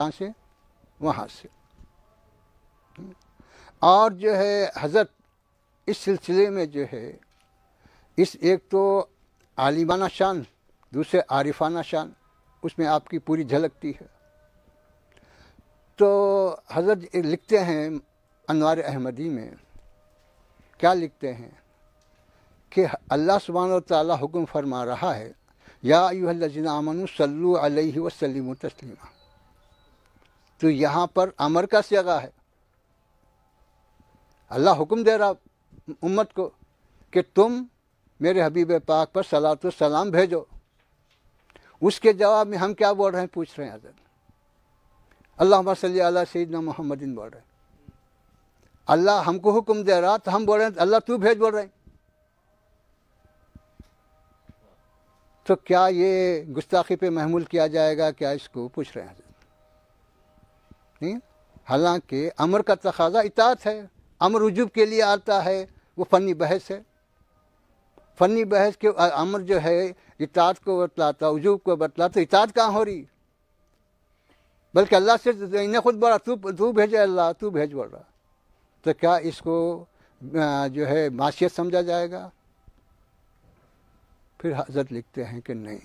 कहाँ से वहाँ से हम्म। और जो है हज़रत इस सिलसिले में जो है इस एक तो आलिमाना शान दूसरे आरिफाना शान उसमें आपकी पूरी झलकती है तो हज़रत लिखते हैं अनवार अहमदी में क्या लिखते हैं कि अल्लाह सुबहान ताली हुक्म फरमा रहा है या यूहलजिन अमन सल्लु अलैहि वसल्लम तस्लिमा तो यहाँ पर अमर का सगा है अल्लाह हुक्म दे रहा उम्मत को कि तुम मेरे हबीब पाक पर सलात सलाम भेजो उसके जवाब में हम क्या बोल रहे हैं पूछ रहे हैं हजरत अल्लाह सल सैदना मोहम्मदिन बोल रहे हैं अल्लाह हमको हुक्म दे रहा तो हम बोल रहे हैं अल्लाह तू भेज बोल रहे हैं तो क्या ये गुस्ताखी पे महमूल किया जाएगा क्या इसको पूछ रहे हैं नहीं हालांकि अमर का तकाजा इतात है अमर उजुब के लिए आता है वो फ़नी बहस है फ़नी बहस के अमर जो है इतात को बतलाता उजूब को बतलाता तो इतात कहाँ हो रही बल्कि अल्लाह से तो इन्हें खुद बोला तू तू भेज अल्लाह तू भेज बोल रहा तो क्या इसको जो है माशियत समझा जाएगा फिर हजरत लिखते हैं कि नहीं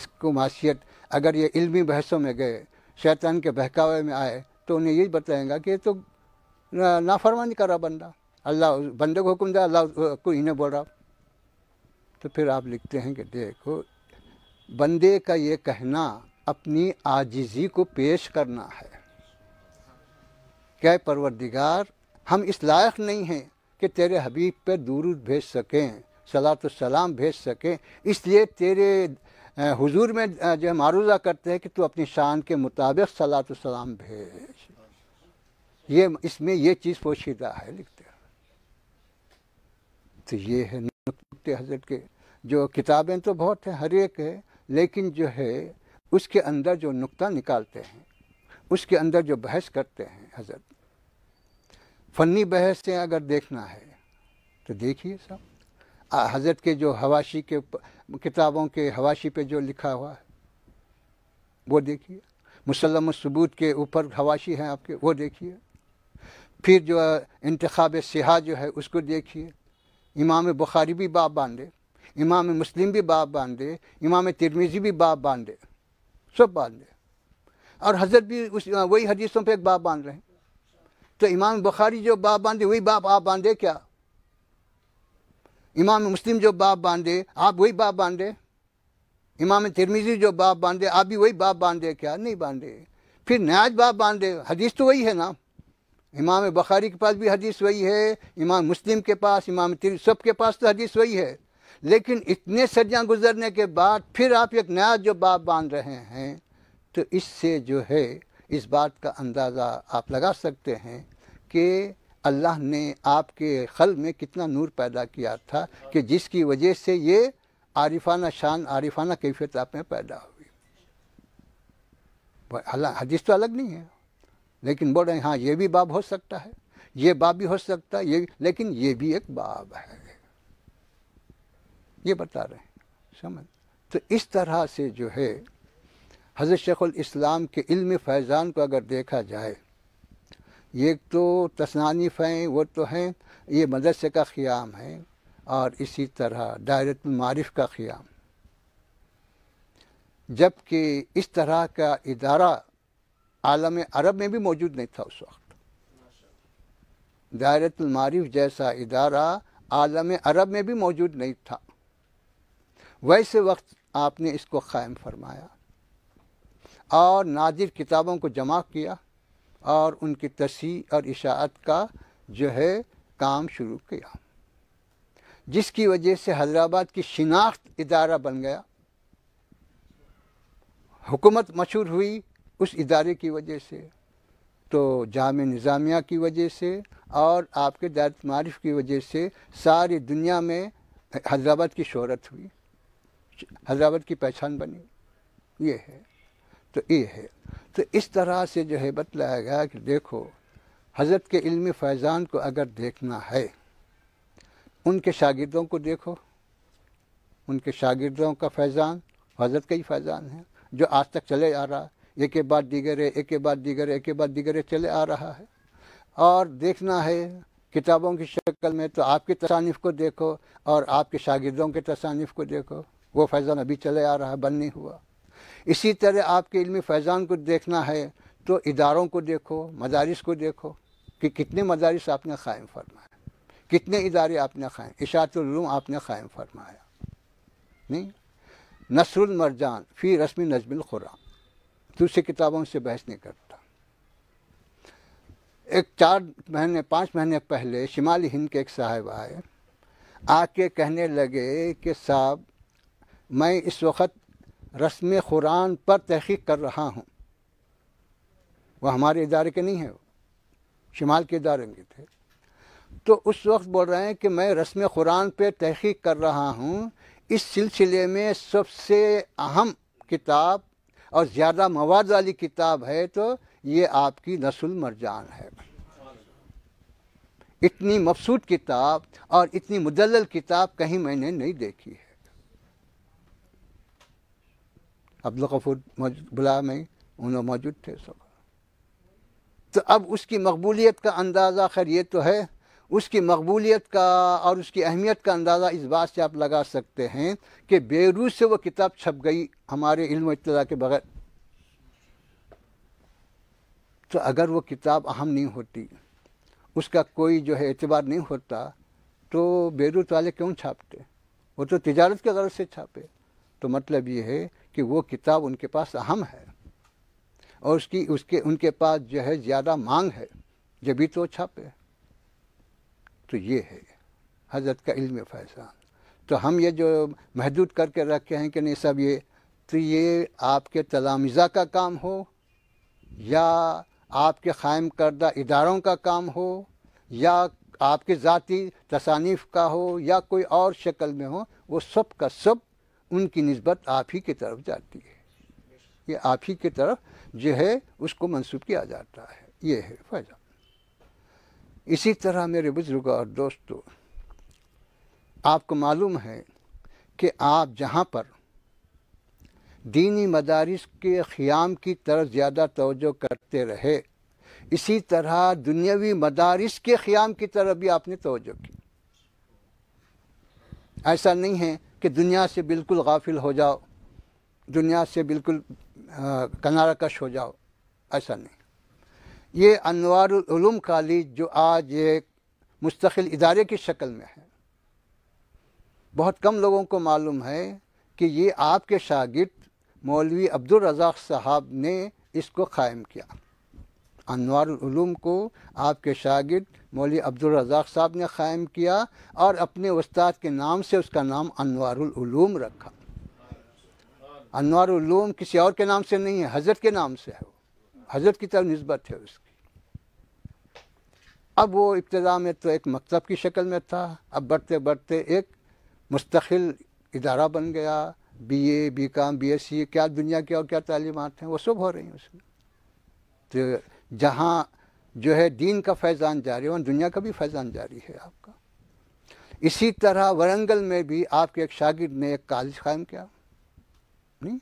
इसको माशियत अगर ये इल्मी बहसों में गए शैतान के बहकावे में आए तो उन्हें यही बताएंगा कि ये तो नाफरमानी कर रहा बंदा अल्लाह बंदे को हुक्म दे अल्लाह को इन्हें बोल रहा तो फिर आप लिखते हैं कि देखो बंदे का ये कहना अपनी आजिज़ी को पेश करना है क्या परवरदिगार हम इस लायक नहीं हैं कि तेरे हबीब पर दुरुद भेज सकें सलात सलाम भेज सकें इसलिए तेरे हुजूर में जो है मारूजा करते हैं कि तू अपनी शान के मुताबिक सलात सलाम भेज ये इसमें ये चीज़ पोशीदा है लिखते हैं तो ये है नुकते हजरत के जो किताबें तो बहुत हैं हर एक है लेकिन जो है उसके अंदर जो नुक्ता निकालते हैं उसके अंदर जो बहस करते हैं हजरत फ़नी बहस से अगर देखना है तो देखिए सब हज़रत के जो हवाशी के किताबों के हवाशी पे जो लिखा हुआ है वो देखिए मुसलम सबूत के ऊपर हवाशी हैं आपके वो देखिए फिर जो इंतखब सिहा जो है उसको देखिए इमाम बुखारी भी बाप बांधे इमाम मुस्लिम भी बाप बांधे इमाम तिरमीज़ी भी बाप बांधे सब बांधे और हजरत भी उस वही हदीसों पे एक बाप बांध रहे हैं तो इमाम बुखारी जो बाप बांधे वही बाप आप बांधे क्या इमाम मुस्लिम जो बाप बांधे आप वही बाप बांधे इमाम तिरमिजी जो बाप बांधे आप भी वही बाप बांधे क्या नहीं बांधे फिर नयाज बाप बांधे हदीस तो वही है ना इमाम बखारी के पास भी हदीस वही है इमाम मुस्लिम के पास इमाम तिर सब के पास तो हदीस वही है लेकिन इतने सदियाँ गुजरने के बाद फिर आप एक नया जो बाप बांध रहे हैं तो इससे जो है इस बात का अंदाज़ा आप लगा सकते हैं कि अल्लाह ने आपके खल में कितना नूर पैदा किया था कि जिसकी वजह से ये आरिफाना शान आरिफाना कैफियत आप में पैदा हुई हदीस तो अलग नहीं है लेकिन बोल रहे हैं हाँ ये भी बाब हो सकता है ये बाब भी हो सकता है ये लेकिन ये भी एक बाब है ये बता रहे हैं समझ तो इस तरह से जो है हज़रत शेख इस्लाम के इल्म फैज़ान को अगर देखा जाए एक तो तसनानीफ हैं वो तो हैं ये मदरसे का क़्याम है और इसी तरह दायरत मारिफ का क़्याम जबकि इस तरह का इदारा आलम अरब में भी मौजूद नहीं था उस वक्त दायरतमारिफ जैसा इदारा आलम अरब में भी मौजूद नहीं था वैसे वक्त आपने इसको क़ायम फरमाया और नाजिर किताबों को जमा किया और उनकी तसी और इशात का जो है काम शुरू किया जिसकी वजह से हैदराबाद की शिनाख्त इदारा बन गया हुकूमत मशहूर हुई उस इदारे की वजह से तो जाम निज़ामिया की वजह से और आपके दारत मारिफ की वजह से सारी दुनिया में हैदराबाद की शहरत हुई हैदराबाद की पहचान बनी ये है तो ये है तो इस तरह से जो है बतलाया गया कि देखो हज़रत के इल्म फैज़ान को अगर देखना है उनके शागिर्दों को देखो उनके शागिर्दों का फैज़ान हज़रत का ही फैज़ान है जो आज तक चले आ रहा है एक के बाद है एक के बाद है एक के बाद है चले आ रहा है और देखना है किताबों की शक्ल में तो आपके तसानिफ को देखो और आपके शागिर्दों के तसानीफ को देखो वो फैज़ान अभी चले आ रहा है बन नहीं हुआ इसी तरह आपके इल्म फैज़ान को देखना है तो इदारों को देखो मदारस को देखो कि कितने मदारस आपने क़ायम फरमाए कितने इदारे आपने खाएँ इशातुलूम आपने क़ायम फरमाया नहीं नसरुलमरजान फ़ी रस्म नजमिलख़ुरान दूसरी तो किताबों से बहस नहीं करता एक चार महीने पाँच महीने पहले शिमाली हिंद के एक साहब आए आके कहने लगे कि साहब मैं इस वक्त रस्म कुरान पर तहकीक कर रहा हूँ वह हमारे इदारे के नहीं है वो शिमाल के इदारे के थे तो उस वक्त बोल रहे हैं कि मैं रस्म कुरान पर तहकीक कर रहा हूँ इस सिलसिले में सबसे अहम किताब और ज़्यादा मवाद वाली किताब है तो ये आपकी नसुल मरजान है इतनी मबसूद किताब और इतनी मुदल किताब कहीं मैंने नहीं देखी है अब्दुल गफूर बुला में उन्होंने मौजूद थे सब तो अब उसकी मकबूलीत का अंदाज़ा खैर ये तो है उसकी मकबूलीत का और उसकी अहमियत का अंदाज़ा इस बात से आप लगा सकते हैं कि बेरूस से वो किताब छप गई हमारे इल्म इतला के बगैर तो अगर वो किताब अहम नहीं होती उसका कोई जो है एतबार नहीं होता तो बेरूत वाले क्यों छापते वो तो तजारत के गरज से छापे तो मतलब ये है कि वो किताब उनके पास अहम है और उसकी उसके उनके पास जो है ज़्यादा मांग है जब भी तो छापे तो ये है हजरत का इल्म फैसला तो हम ये जो महदूद करके रखे हैं कि नहीं सब ये तो ये आपके तलामज़ा का काम हो या आपके क़ायम करदा इदारों का काम हो या आपके ज़ाती तसानीफ़ का हो या कोई और शक्ल में हो वो सब का सब उनकी नस्बत आप ही की तरफ जाती है ये आप ही की तरफ जो है उसको मंसूब किया जाता है ये है फ़ायदा इसी तरह मेरे बुजुर्ग और दोस्तों आपको मालूम है कि आप जहाँ पर दीनी मदारस के ख़्याम की तरफ ज़्यादा तोजो करते रहे इसी तरह दुनियावी मदारस के ख़्याम की तरफ भी आपने तोजो की ऐसा नहीं है कि दुनिया से बिल्कुल गाफिल हो जाओ दुनिया से बिल्कुल कनारकश कश हो जाओ ऐसा नहीं ये अनवारूम कॉलेज जो आज एक मुस्तकिल इदारे की शक्ल में है बहुत कम लोगों को मालूम है कि ये आपके शागिद मौलवी अब्दुल रज़ाक साहब ने इसको कायम किया अनवारूम को आपके शागिद मौली अब्दुल रज़ाक साहब ने क़ायम किया और अपने उस्ताद के नाम से उसका नाम अनवारूम रखा अनवारूम किसी और के नाम से नहीं है हज़रत के नाम से है वो हज़रत की तरफ नस्बत है उसकी अब वो इब्तदा में तो एक मकतब की शक्ल में था अब बढ़ते बढ़ते एक मुस्तकिल इदारा बन गया B A B com B S C क्या दुनिया की और क्या तालीमत हैं वो सब हो रही हैं उसमें तो जहाँ जो है दीन का फैज़ान जारी है और दुनिया का भी फैज़ान जारी है आपका इसी तरह वरंगल में भी आपके एक शागिर्द ने एक कॉलेज कायम किया नहीं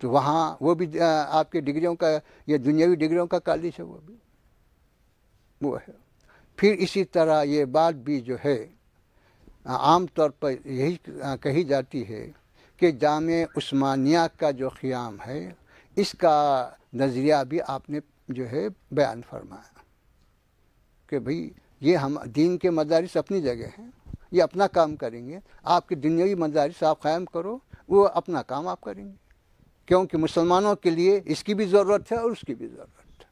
तो वहाँ वो भी आपके डिग्रियों का या दुनियावी डिग्रियों का कॉलेज है वो भी वो है फिर इसी तरह ये बात भी जो है आम तौर पर यही कही जाती है कि जाम उस्मानिया का जो क़्याम है इसका नज़रिया भी आपने जो है बयान फरमाया कि भाई ये हम दीन के मदारस अपनी जगह हैं ये अपना काम करेंगे आपके दुनियावी मदारस आप क़ायम करो वो अपना काम आप करेंगे क्योंकि मुसलमानों के लिए इसकी भी ज़रूरत है और उसकी भी ज़रूरत है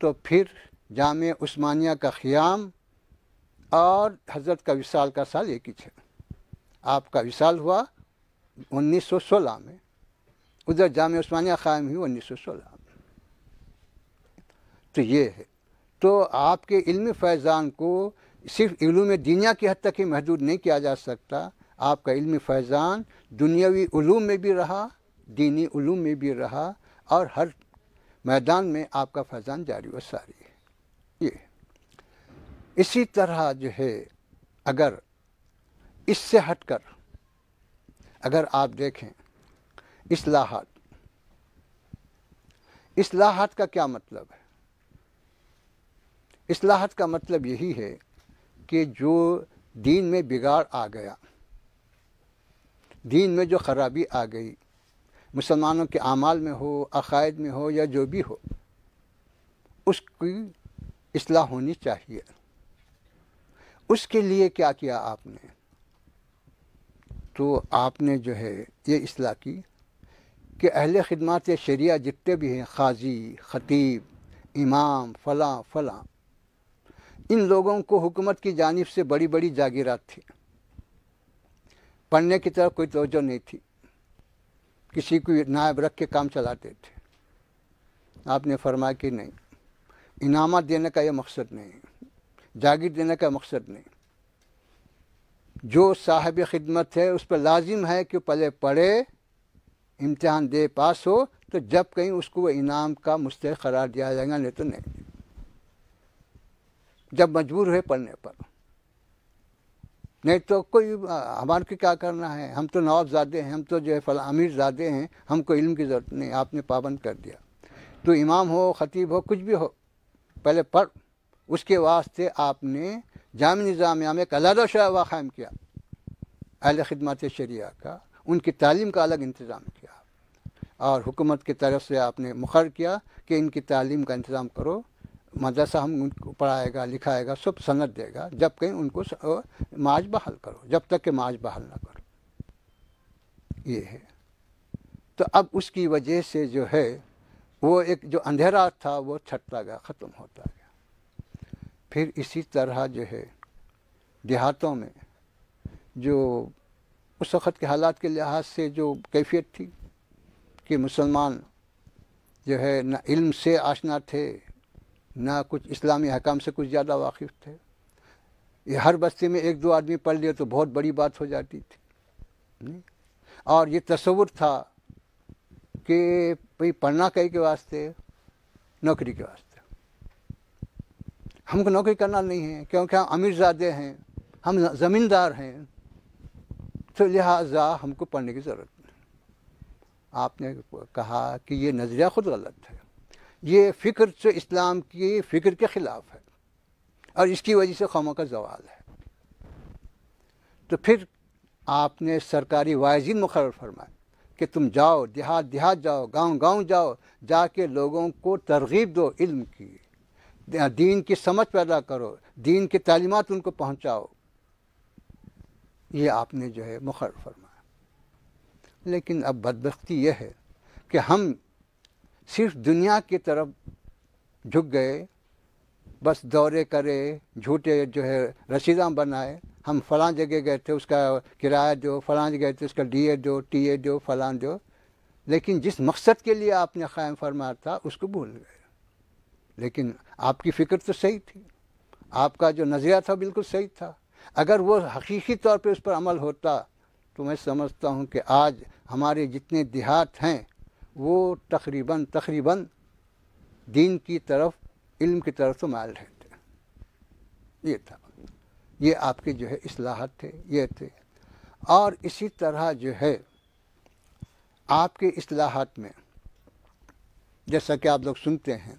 तो फिर जाम उस्मानिया का ख़्याम और हज़रत का विशाल का साल एक ही है आपका विशाल हुआ 1916 में उधर जाम उस्मानिया क़ायम हुई 1916 तो ये है तो आपके इल्म फैज़ान को सिर्फ इलूम दुनिया की हद तक ही महदूद नहीं किया जा सकता आपका इल्म फैज़ान दुनियावी उलूम में भी रहा दीनी उलूम में भी रहा और हर मैदान में आपका फैज़ान जारी व सारी है ये इसी तरह जो है अगर इससे हटकर अगर आप देखें इस्लाहात इस्लाहात का क्या मतलब है असलाहत का मतलब यही है कि जो दीन में बिगाड़ आ गया दीन में जो खराबी आ गई मुसलमानों के अमाल में हो अकायद में हो या जो भी हो उसकी असलाह होनी चाहिए उसके लिए क्या किया आपने तो आपने जो है ये असलाह की कि अहल ख़दमात शरिया जितने भी हैं खाजी ख़तीब इमाम फ़लाँ फ़लाँ इन लोगों को हुकूमत की जानब से बड़ी बड़ी जागीरत थी पढ़ने की तरफ कोई तोज्जो नहीं थी किसी को नायब रख के काम चलाते थे आपने फरमाया कि नहीं इनाम देने का यह मकसद नहीं जागीर देने का मकसद नहीं जो साहब खिदमत है उस पर लाजिम है कि पहले पढ़े इम्तहान दे पास हो तो जब कहीं उसको वह इनाम का मुस्तक करार दिया जाएगा नहीं तो नहीं जब मजबूर हुए पढ़ने पर नहीं तो कोई हमारे को क्या करना है हम तो नवाबजादे हैं हम तो जो है फला अमीरजादे हैं हमको इल्म की ज़रूरत नहीं आपने पाबंद कर दिया तो इमाम हो ख़तीब हो कुछ भी हो पहले पढ़ उसके वास्ते आपने जाम निज़ामिया में एक अलग शवा क़ायम किया अहल खदमत शरिया का उनकी तालीम का अलग इंतज़ाम किया और हुकूमत की तरफ से आपने मुखर किया कि इनकी तालीम का इंतज़ाम करो मदरसा हम उनको पढ़ाएगा लिखाएगा सब सनत देगा जब कहीं उनको माज बहाल करो जब तक के माज बहाल ना करो ये है तो अब उसकी वजह से जो है वो एक जो अंधेरा था वो छटता गया ख़त्म होता गया फिर इसी तरह जो है देहातों में जो उस वक़्त के हालात के लिहाज से जो कैफियत थी कि मुसलमान जो है ना इल्म से आशना थे ना कुछ इस्लामी हकाम से कुछ ज़्यादा वाकिफ़ थे ये हर बस्ती में एक दो आदमी पढ़ लिया तो बहुत बड़ी बात हो जाती थी और ये तस्वुर था कि भाई पढ़ना कहीं के वास्ते नौकरी के वास्ते हमको नौकरी करना नहीं है क्योंकि हम अमीरजादे हैं हम ज़मींदार हैं तो लिहाजा हमको पढ़ने की ज़रूरत नहीं आपने कहा कि ये नज़रिया ख़ुद गलत है ये फ़िक्र से इस्लाम की फ़िक्र के ख़िलाफ़ है और इसकी वजह से कौमों का जवाल है तो फिर आपने सरकारी वायजीन मुखर फरमाए कि तुम जाओ देहात देहात जाओ गांव गांव जाओ जाके लोगों को तरगीब दो इल्म की दीन की समझ पैदा करो दीन की तालीमत उनको पहुंचाओ ये आपने जो है मुखर फरमाया लेकिन अब बदबी यह है कि हम सिर्फ दुनिया की तरफ झुक गए बस दौरे करे झूठे जो है रसीदा बनाए हम फलां जगह गए थे उसका किराया दो फलां जगह थे उसका डीए दो टीए दो फलां दो लेकिन जिस मकसद के लिए आपने क़ायम फरमाया था उसको भूल गए लेकिन आपकी फ़िक्र तो सही थी आपका जो नज़रिया था बिल्कुल सही था अगर वो हकीकी तौर पे उस पर अमल होता तो मैं समझता हूँ कि आज हमारे जितने देहात हैं वो तकरीबन तकरीबन दीन की तरफ इल्म की तरफ तो माल रहते ये था ये आपके जो है असलाहत थे ये थे और इसी तरह जो है आपके असलाहत में जैसा कि आप लोग सुनते हैं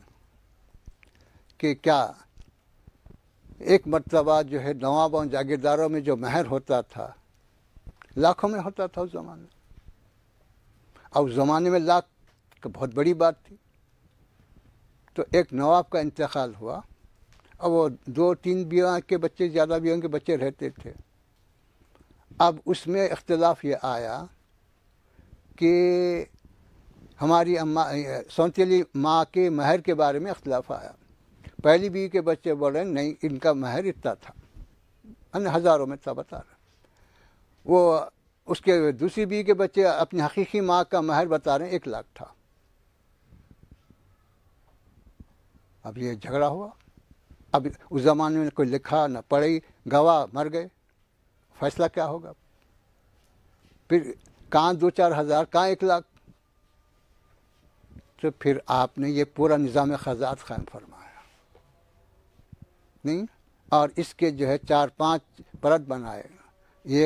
कि क्या एक मरतबा जो है नवाबों जागीरदारों में जो महर होता था लाखों में होता था उस ज़माने और उस ज़माने में लाख तो बहुत बड़ी बात थी तो एक नवाब का इंतकाल हुआ अब वो दो तीन बीवा के बच्चे ज़्यादा बीवा के बच्चे रहते थे अब उसमें इख्तलाफ ये आया कि हमारी अम्मा सौतीली माँ के महर के बारे में अख्तिलाफ़ आया पहली बीवी के बच्चे बोल रहे नहीं इनका महर इतना था अन्य हज़ारों में था बता रहा वो उसके दूसरी बी के बच्चे अपनी हकीकी माँ का महर बता रहे हैं एक लाख था अब ये झगड़ा हुआ अब उस ज़माने में कोई लिखा ना पढ़ी गवाह मर गए फैसला क्या होगा फिर कहाँ दो चार हज़ार कहाँ एक लाख तो फिर आपने ये पूरा निज़ाम खजात कायम फरमाया नहीं और इसके जो है चार पांच परत बनाए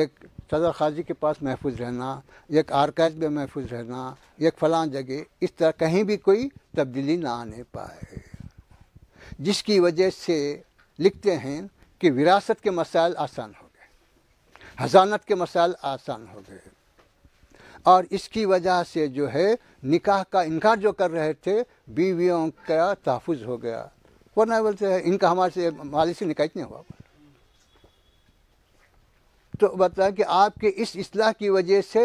एक सदर खाजी के पास महफूज रहना एक आर्काइव में महफूज रहना एक फलां जगह इस तरह कहीं भी कोई तब्दीली ना आने पाए जिसकी वजह से लिखते हैं कि विरासत के मसाइल आसान हो गए हजानत के मसाइल आसान हो गए और इसकी वजह से जो है निकाह का इनकार जो कर रहे थे बीवियों का तहफ़ हो गया वरना बोलते हैं इनका हमारे से मालिश निकाह नहीं हुआ तो बताया कि आपके इस असलाह की वजह से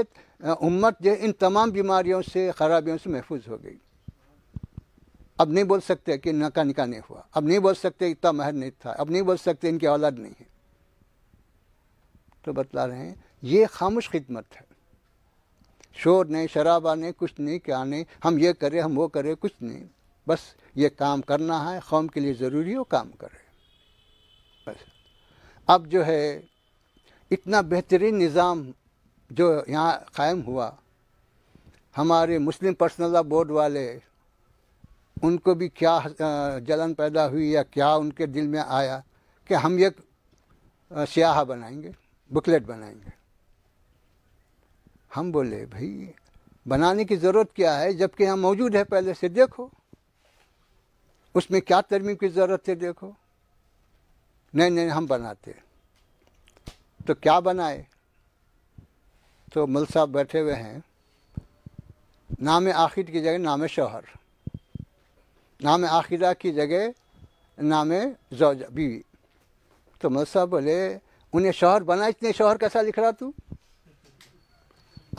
उम्मत जो इन तमाम बीमारियों से ख़राबियों से महफूज हो गई अब नहीं बोल सकते कि नका निका नहीं हुआ अब नहीं बोल सकते इतना महर नहीं था अब नहीं बोल सकते इनकी औलाद नहीं है तो बतला रहे हैं ये खामोश खिदमत है शोर नहीं शराबा नहीं कुछ नहीं क्या नहीं हम ये करें हम वो करें कुछ नहीं बस ये काम करना है कौम के लिए ज़रूरी हो काम करें बस अब जो है इतना बेहतरीन निज़ाम जो यहाँ कायम हुआ हमारे मुस्लिम पर्सनल लॉ बोर्ड वाले उनको भी क्या जलन पैदा हुई या क्या उनके दिल में आया कि हम एक सियाह बनाएंगे बुकलेट बनाएंगे हम बोले भाई बनाने की ज़रूरत क्या है जबकि यहाँ मौजूद है पहले से देखो उसमें क्या तरमीम की ज़रूरत है देखो नहीं नहीं हम बनाते हैं तो क्या बनाए तो मुल साहब बैठे हुए हैं नाम आखिर की जगह नाम शोहर नाम आखिदा की जगह नाम जौज बीवी तो मुल साहब बोले उन्हें शोहर बना इतने शोहर कैसा लिख रहा तू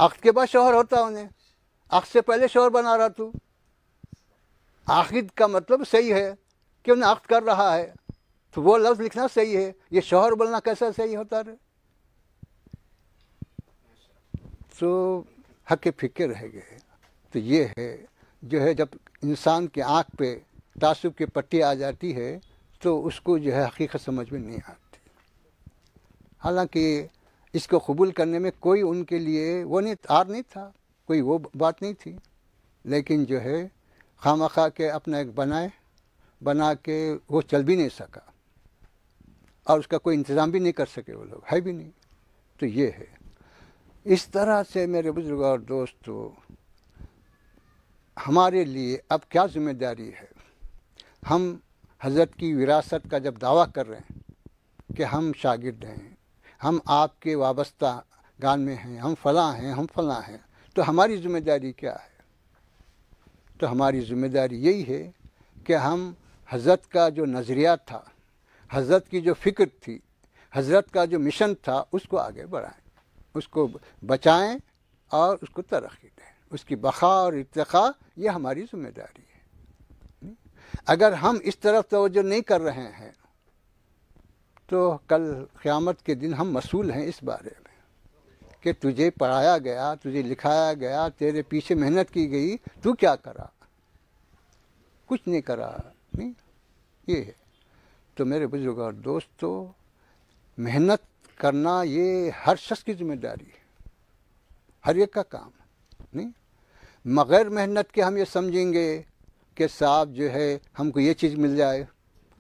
अख्त के बाद शोहर होता उन्हें अख्त से पहले शोहर बना रहा तू आखिद का मतलब सही है कि उन्हें अख्त कर रहा है तो वो लफ्ज़ लिखना सही है ये शोहर बोलना कैसा सही होता है सो हक फिक्र रह गए तो ये है जो है जब इंसान के आँख पे तासुब की पट्टी आ जाती है तो उसको जो है हकीकत समझ में नहीं आती हालांकि इसको कबूल करने में कोई उनके लिए वो नहीं हार नहीं था कोई वो बात नहीं थी लेकिन जो है खाम खा के अपना एक बनाए बना के वो चल भी नहीं सका और उसका कोई इंतज़ाम भी नहीं कर सके वो लोग है भी नहीं तो ये है इस तरह से मेरे बुजुर्ग और दोस्तों हमारे लिए अब क्या जिम्मेदारी है हम हज़रत की विरासत का जब दावा कर रहे हैं कि हम शागिर्द हैं हम आपके वाबस्ता गान में हैं हम फलाँ हैं हम फलाँ हैं तो हमारी जिम्मेदारी क्या है तो हमारी जिम्मेदारी यही है कि हम हज़रत का जो नज़रिया था हज़रत की जो फ़िक्र थी हज़रत का जो मिशन था उसको आगे बढ़ाएं उसको बचाएं और उसको तरक्की दें उसकी बखा और इतखा ये हमारी जिम्मेदारी है अगर हम इस तरफ तोज्जो नहीं कर रहे हैं तो कल क़्यामत के दिन हम मसूल हैं इस बारे में कि तुझे पढ़ाया गया तुझे लिखाया गया तेरे पीछे मेहनत की गई तू क्या करा कुछ नहीं करा नहीं ये है तो मेरे बुजुर्ग और दोस्तों मेहनत करना ये हर शख्स की जिम्मेदारी है हर एक का काम नहीं मगैर मेहनत के हम ये समझेंगे कि साहब जो है हमको ये चीज़ मिल जाए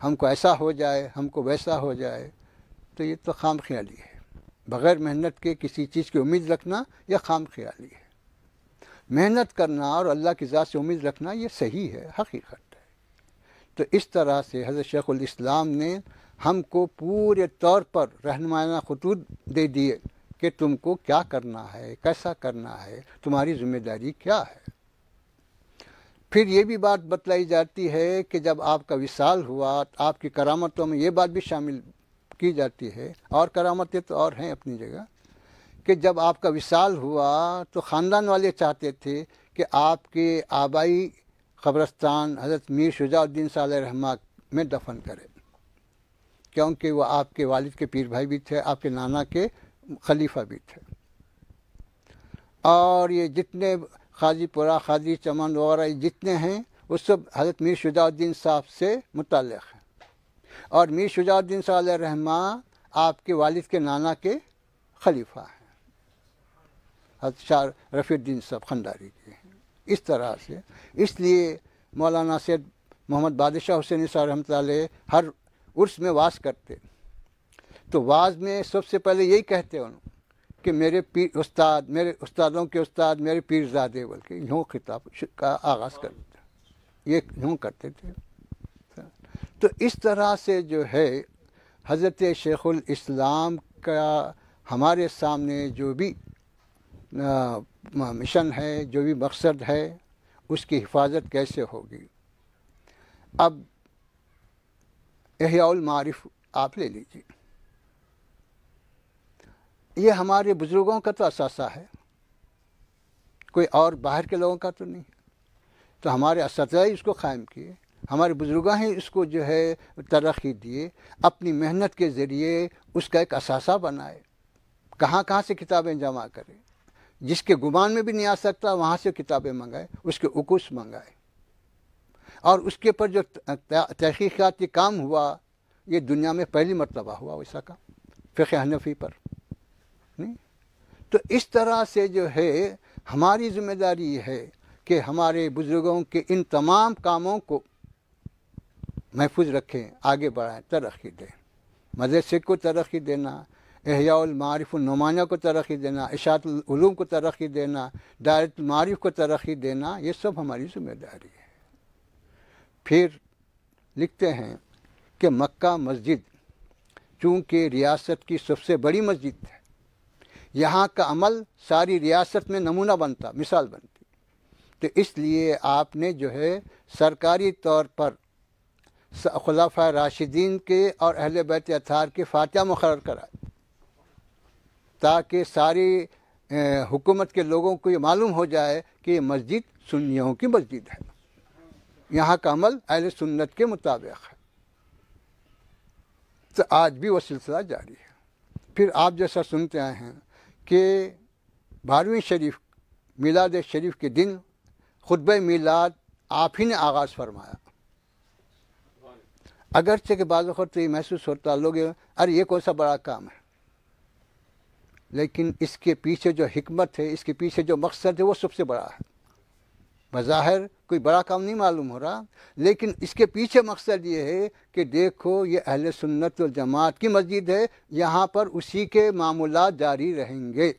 हमको ऐसा हो जाए हमको वैसा हो जाए तो ये तो खाम ख्याली है बग़ैर मेहनत के किसी चीज़ की उम्मीद रखना यह खाम ख्याली है मेहनत करना और अल्लाह की ज़ात से उम्मीद रखना ये सही है हकीकत है तो इस तरह से हज़रत इस्लाम ने हमको पूरे तौर पर रहनमाना खतूत दे दिए कि तुमको क्या करना है कैसा करना है तुम्हारी जिम्मेदारी क्या है फिर ये भी बात बतलाई जाती है कि जब आपका विशाल हुआ आपकी करामतों में ये बात भी शामिल की जाती है और करामतें तो और हैं अपनी जगह कि जब आपका विशाल हुआ तो ख़ानदान वाले चाहते थे कि आपके आबाई कब्रस्तान हज़रत मीर शुजाउद्दीन साल रहमा में दफन करें क्योंकि वो आपके वालिद के पीर भाई भी थे आपके नाना के खलीफा भी थे और ये जितने खाजीपुरा खाजी चमन वगैरह जितने हैं वो सब हज़रत मीर शुजाउद्दीन साहब से मुतल हैं और मीर शुजाउद्दीन साहब रहमान आपके वालिद के नाना के खलीफा हैं हजरत रफ़ीद्दीन साहब खंडारी के हैं इस तरह से इसलिए मौलाना सैद मोहम्मद बादशाह हुसैन साहब रहमत हर उर्स में वास करते तो वाज में सबसे पहले यही कहते उन कि मेरे पीर उस्ताद मेरे उस्तादों के उस्ताद मेरे पीरजादे बोल के यूँ खिताब का आगाज़ कर ये यूँ करते थे तो इस तरह से जो है हज़रत शेखुल इस्लाम का हमारे सामने जो भी मिशन है जो भी मकसद है उसकी हिफाजत कैसे होगी अब एहयाउल मारिफ आप ले लीजिए ये हमारे बुज़ुर्गों का तो असासा है कोई और बाहर के लोगों का तो नहीं तो हमारे इस ही इसको क़ायम किए हमारे बुज़ुर्ग ही इसको जो है तरक्की दिए अपनी मेहनत के ज़रिए उसका एक असासा बनाए कहाँ कहाँ से किताबें जमा करें जिसके गुमान में भी नहीं आ सकता वहाँ से किताबें मंगाए उसके उकुस मंगाए और उसके ऊपर जो तहकीक़ाती काम हुआ ये दुनिया में पहली मरतबा हुआ वैसा का फ़िक हनफी पर नहीं तो इस तरह से जो है हमारी जिम्मेदारी है कि हमारे बुज़ुर्गों के इन तमाम कामों को महफूज रखें आगे बढ़ाएं तरक्की दें मदरसे को तरक्की देना एहयामारफ़ नुमानिया को तरक्की देना इशातलूम को तरक्की देना दायरतमारफ़ को तरक्की देना ये सब हमारी जिम्मेदारी है फिर लिखते हैं कि मक्का मस्जिद चूँकि रियासत की सबसे बड़ी मस्जिद है यहाँ का अमल सारी रियासत में नमूना बनता मिसाल बनती तो इसलिए आपने जो है सरकारी तौर पर खलाफा राशिदीन के और अहल बैत अतार के फातह मुकर कराए ताकि सारी हुकूमत के लोगों को ये मालूम हो जाए कि ये मस्जिद सुनियों की मस्जिद है यहाँ का अमल अहल सुन्नत के मुताबिक है तो आज भी वह सिलसिला जारी है फिर आप जैसा सुनते आए हैं कि बारहवीं शरीफ मिलाद शरीफ के दिन खुतब मिलाद आप ही ने आगाज़ फरमाया अगरचे के बाद वक्त तो ये महसूस होता लोग अरे ये कौन सा बड़ा काम है लेकिन इसके पीछे जो हमत है इसके पीछे जो मकसद है वो सबसे बड़ा है बज़ाहिर कोई बड़ा काम नहीं मालूम हो रहा लेकिन इसके पीछे मकसद ये है कि देखो ये अहल सुन्नत और जमात की मस्जिद है यहाँ पर उसी के मामूला जारी रहेंगे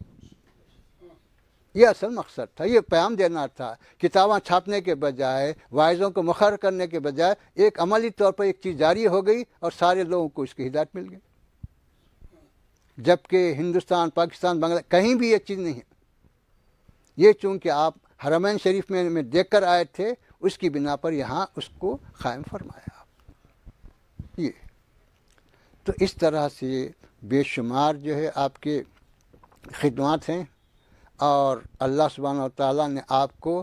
ये असल मकसद था ये प्याम देना था किताबा छापने के बजाय वायज़ों को मुखर करने के बजाय एक अमली तौर पर एक चीज़ जारी हो गई और सारे लोगों को इसकी हिदायत मिल गई जबकि हिंदुस्तान पाकिस्तान बांग्ला कहीं भी ये चीज़ नहीं है ये चूँकि आप हरमैन शरीफ में, में देख कर आए थे उसकी बिना पर यहाँ उसको कायम फरमाया ये तो इस तरह से बेशुमार जो है आपके खिदमत हैं और अल्लाह सुबहान ताली ने आपको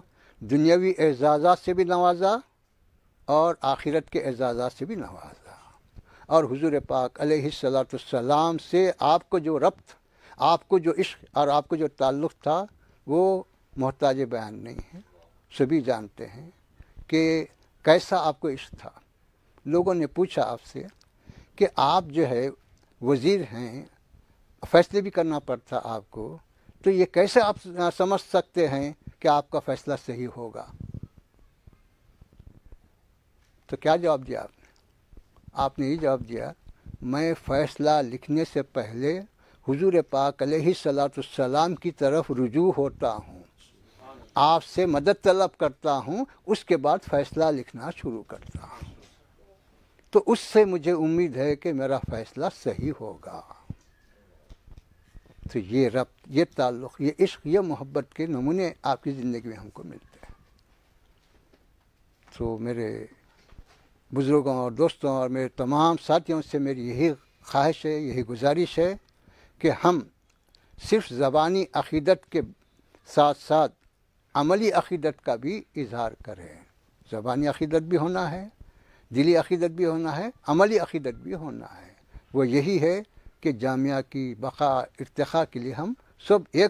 दुनियावी एजाजा से भी नवाजा और आखिरत के एजाजा से भी नवाजा और हुजूर पाक सलाम से आपको जो रब्त आपको जो इश्क और आपको जो ताल्लुक़ था वो मोहताज बयान नहीं है सभी जानते हैं कि कैसा आपको इश्क था लोगों ने पूछा आपसे कि आप जो है वज़ीर हैं फैसले भी करना पड़ता आपको तो ये कैसे आप समझ सकते हैं कि आपका फ़ैसला सही होगा तो क्या जवाब दिया आपने आपने ये जवाब दिया मैं फ़ैसला लिखने से पहले हुजूर पाक सलाम की तरफ रुजू होता हूँ आपसे मदद तलब करता हूँ उसके बाद फ़ैसला लिखना शुरू करता हूँ तो उससे मुझे उम्मीद है कि मेरा फ़ैसला सही होगा तो ये रब ये ताल्लुक़ ये इश्क ये मोहब्बत के नमूने आपकी ज़िंदगी में हमको मिलते हैं तो मेरे बुज़ुर्गों और दोस्तों और मेरे तमाम साथियों से मेरी यही ख्वाहिश है यही गुजारिश है कि हम सिर्फ ज़बानी अकीदत के साथ साथ अमली अकीदत का भी इजहार करें ज़बानी अकीदत भी होना है दिली अकीदत भी होना है अमली अकीदत भी होना है वो यही है कि जामिया की बका इरतखा के लिए हम सब एक